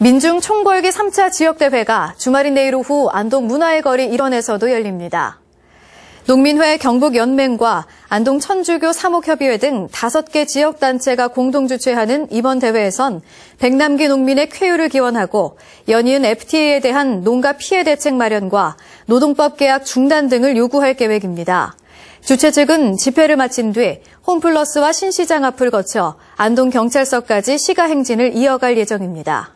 민중 총궐기 3차 지역대회가 주말인 내일 오후 안동 문화의 거리 일원에서도 열립니다. 농민회 경북연맹과 안동 천주교 사목협의회 등 5개 지역단체가 공동 주최하는 이번 대회에선 백남기 농민의 쾌유를 기원하고 연이은 FTA에 대한 농가 피해 대책 마련과 노동법 계약 중단 등을 요구할 계획입니다. 주최 측은 집회를 마친 뒤 홈플러스와 신시장 앞을 거쳐 안동경찰서까지 시가 행진을 이어갈 예정입니다.